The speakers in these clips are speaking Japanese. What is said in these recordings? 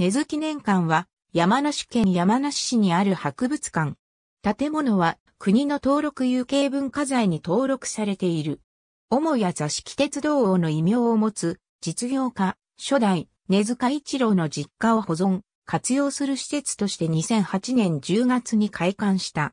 根津記念館は山梨県山梨市にある博物館。建物は国の登録有形文化財に登録されている。母屋座敷鉄道王の異名を持つ実業家、初代根塚一郎の実家を保存、活用する施設として2008年10月に開館した。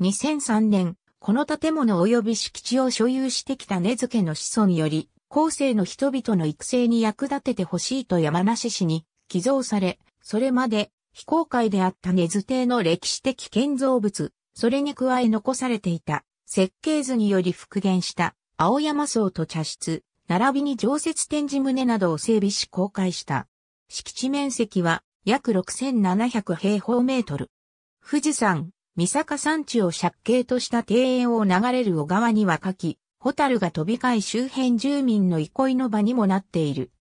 2003年、この建物及び敷地を所有してきた根付の子孫により、後世の人々の育成に役立ててほしいと山梨市に寄贈され、それまで非公開であった根津邸の歴史的建造物、それに加え残されていた設計図により復元した青山荘と茶室、並びに常設展示棟などを整備し公開した。敷地面積は約6700平方メートル。富士山、三坂山地を借景とした庭園を流れる小川には書き、ホタルが飛び交い周辺住民の憩いの場にもなっている。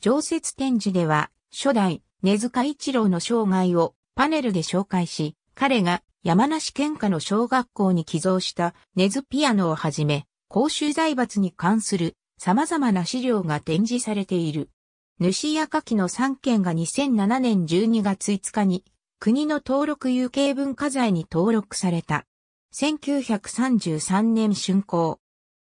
常設展示では、初代根塚一郎の生涯をパネルで紹介し、彼が山梨県下の小学校に寄贈した根津ピアノをはじめ、公衆財閥に関する様々な資料が展示されている。主や下記の3件が2007年12月5日に国の登録有形文化財に登録された。1933年春行。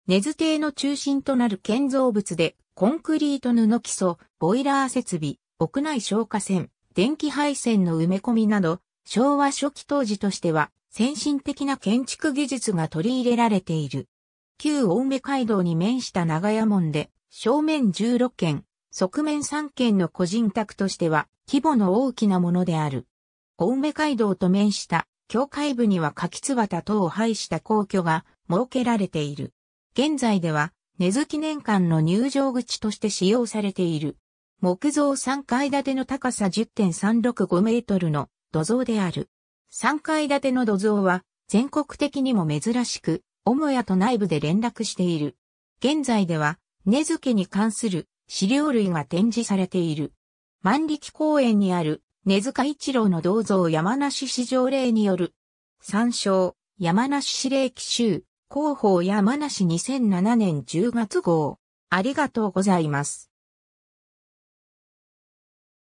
根津邸の中心となる建造物でコンクリート布基礎、ボイラー設備、屋内消火栓、電気配線の埋め込みなど、昭和初期当時としては先進的な建築技術が取り入れられている。旧大梅街道に面した長屋門で、正面16軒、側面3軒の個人宅としては規模の大きなものである。大梅街道と面した境界部には柿津等を配した皇居が設けられている。現在では、根津記念館の入場口として使用されている。木造3階建ての高さ10.365メートルの土蔵である。3階建ての土蔵は全国的にも珍しく、母屋と内部で連絡している。現在では、根付けに関する資料類が展示されている。万力公園にある根塚一郎の銅像山梨市条例による。参照、山梨市令記集、広報山梨2007年10月号。ありがとうございます。